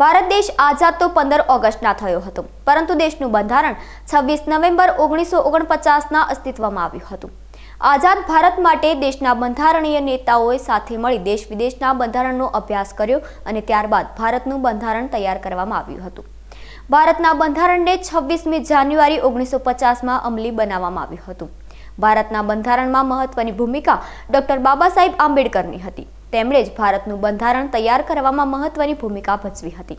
ભારત દેશ આઝાદ તો પંદર ઓગસ્ટના થયો હતો પરંતુ દેશનું બંધારણ છવ્વીસ નવેમ્બર ઓગણીસો ઓગણપચાસના અસ્તિત્વમાં આવ્યું હતું આઝાદ ભારત માટે દેશના બંધારણીય નેતાઓએ સાથે મળી દેશ વિદેશના બંધારણનો અભ્યાસ કર્યો અને ત્યારબાદ ભારતનું બંધારણ તૈયાર કરવામાં આવ્યું હતું ભારતના બંધારણને છવ્વીસમી જાન્યુઆરી ઓગણીસો પચાસમાં અમલી બનાવવામાં આવ્યું હતું ભારતના બંધારણમાં મહત્વની ભૂમિકા ડોક્ટર બાબા સાહેબ આંબેડકરની હતી તેમણે જ ભારતનું બંધારણ તૈયાર કરવામાં મહત્વની ભૂમિકા ભજવી હતી